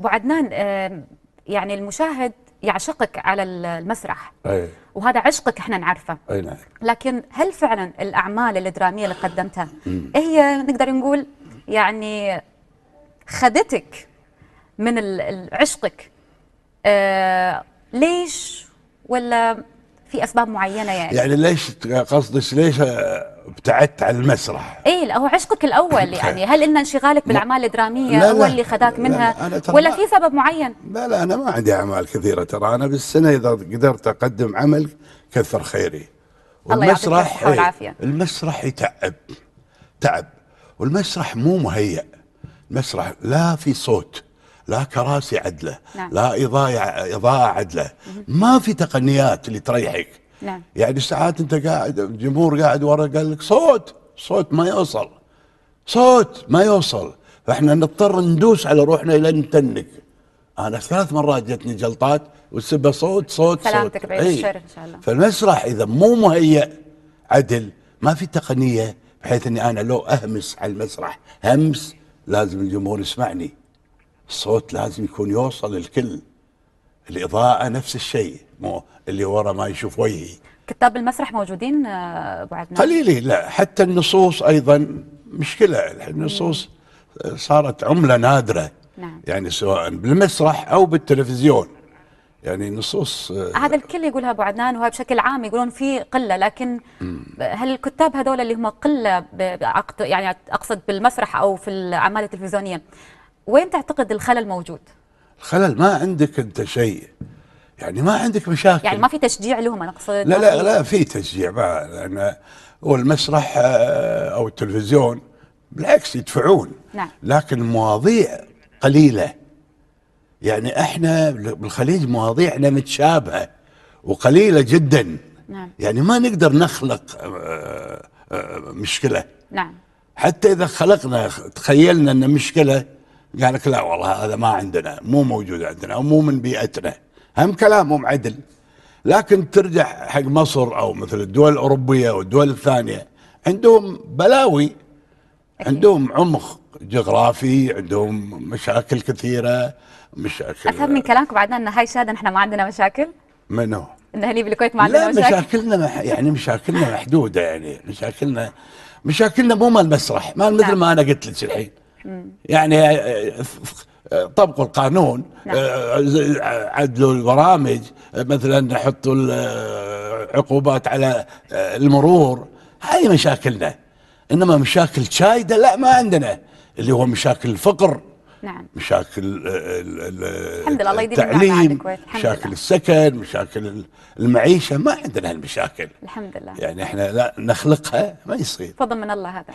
وعدنان يعني المشاهد يعشقك على المسرح أي. وهذا عشقك احنا نعرفه أي نعم. لكن هل فعلا الاعمال الدراميه اللي قدمتها هي نقدر نقول يعني خدتك من عشقك آه ليش ولا في اسباب معينه يعني يعني ليش قصدك ليش ابتعدت عن المسرح ايه لا هو عشقك الاول يعني هل ان انشغالك بالاعمال الدراميه لا هو اللي خذاك منها لا لا ولا في سبب معين لا لا انا ما عندي اعمال كثيره ترى انا بالسنه اذا قدرت اقدم عمل كثر خيري والمسرح الله إيه المسرح يتعب تعب والمسرح مو مهيأ المسرح لا في صوت لا كراسي عدله نعم. لا اضاءه اضاءه عدله ما في تقنيات اللي تريحك نعم. يعني ساعات انت قاعد جمهور قاعد ورا قال لك صوت صوت ما يوصل صوت ما يوصل فاحنا نضطر ندوس على روحنا الى نتنك انا ثلاث مرات جتني جلطات وسبه صوت صوت سلامتك بعيد إيه. الشر ان شاء الله فالمسرح اذا مو مهيئ عدل ما في تقنيه بحيث اني انا لو اهمس على المسرح همس لازم الجمهور يسمعني الصوت لازم يكون يوصل الكل الإضاءة نفس الشيء مو اللي ورا ما يشوف وجهي كتاب المسرح موجودين آه، أبو عدنان قليل لا حتى النصوص أيضا مشكلة النصوص آه، صارت عملة نادرة نعم. يعني سواء بالمسرح أو بالتلفزيون يعني نصوص آه، هذا الكل يقولها ابو عدنان وهي بشكل عام يقولون في قله لكن هل الكتاب هذول اللي هم قله يعني اقصد بالمسرح او في الاعمال التلفزيونيه وين تعتقد الخلل موجود؟ الخلل ما عندك انت شيء يعني ما عندك مشاكل يعني ما في تشجيع لهم انا اقصد لا لا لا في تشجيع ما لان والمسرح آه، او التلفزيون بالعكس يدفعون نعم. لكن مواضيع قليله يعني احنا بالخليج مواضيعنا متشابهه وقليله جدا نعم. يعني ما نقدر نخلق آه، آه، مشكله نعم حتى اذا خلقنا تخيلنا ان مشكله قال لك لا والله هذا ما عندنا مو موجود عندنا او مو من بيئتنا هم كلامهم عدل لكن ترجع حق مصر او مثل الدول الاوروبيه والدول الثانيه عندهم بلاوي عندهم عمق جغرافي عندهم مشاكل كثيره مشاكل افهم من كلامك بعدنا ان هاي شهاده احنا ما عندنا مشاكل منو ان هني بالكويت ما عندنا لا مشاكل مشاكلنا يعني مشاكلنا محدوده يعني مشاكلنا مشاكلنا مو مال مسرح مال مثل نعم. ما انا قلت لك الحين يعني آه، آه، طبقوا القانون نعم. آه، عدلوا البرامج مثلا حطوا العقوبات على المرور هاي مشاكلنا انما مشاكل شايده لا ما عندنا اللي هو مشاكل الفقر نعم مشاكل الحمد لله الله التعليم مشاكل لله. السكن مشاكل المعيشه ما عندنا هالمشاكل الحمد لله يعني احنا لا نخلقها ما يصير فضل من الله هذا